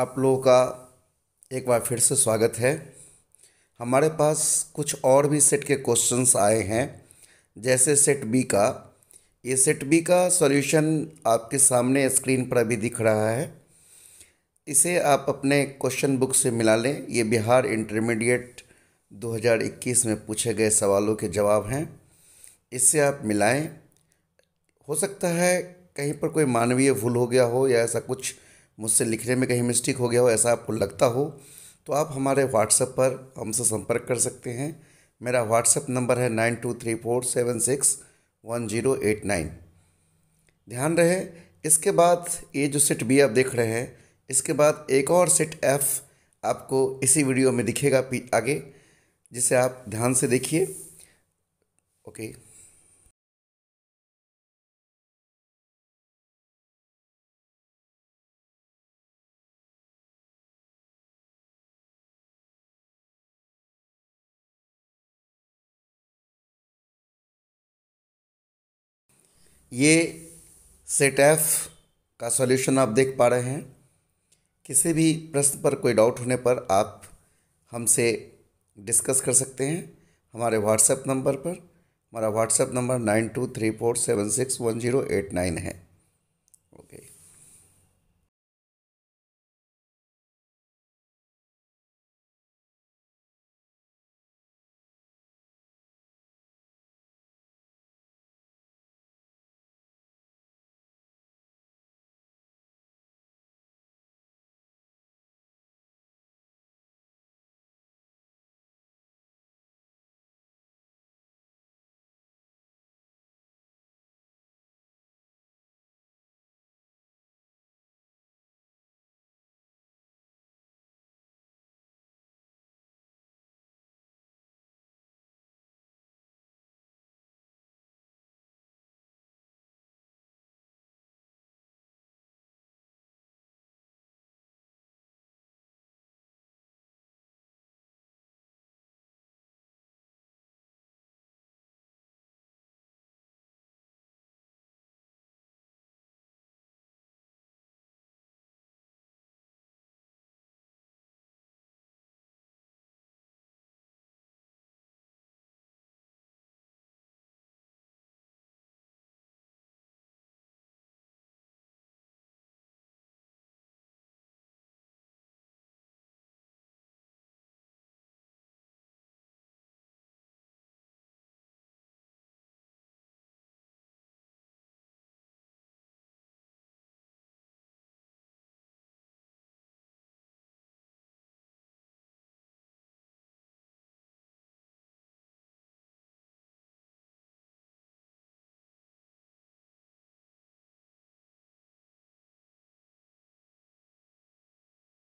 आप लोगों का एक बार फिर से स्वागत है हमारे पास कुछ और भी सेट के क्वेश्चंस आए हैं जैसे सेट बी का ये सेट बी का सॉल्यूशन आपके सामने स्क्रीन पर अभी दिख रहा है इसे आप अपने क्वेश्चन बुक से मिला लें ये बिहार इंटरमीडिएट 2021 में पूछे गए सवालों के जवाब हैं इससे आप मिलाएं हो सकता है कहीं पर कोई मानवीय भूल हो गया हो या ऐसा कुछ मुझसे लिखने में कहीं मिस्टेक हो गया हो ऐसा आपको लगता हो तो आप हमारे व्हाट्सएप पर हमसे संपर्क कर सकते हैं मेरा व्हाट्सएप नंबर है nine two three four seven six one zero eight nine ध्यान रहे इसके बाद ये जो सेट बी आप देख रहे हैं इसके बाद एक और सेट एफ़ आपको इसी वीडियो में दिखेगा आगे जिसे आप ध्यान से देखिए ओके ये सेट एफ का सॉल्यूशन आप देख पा रहे हैं किसी भी प्रश्न पर कोई डाउट होने पर आप हमसे डिस्कस कर सकते हैं हमारे व्हाट्सएप नंबर पर हमारा WhatsApp number nine two three four seven six one zero eight nine है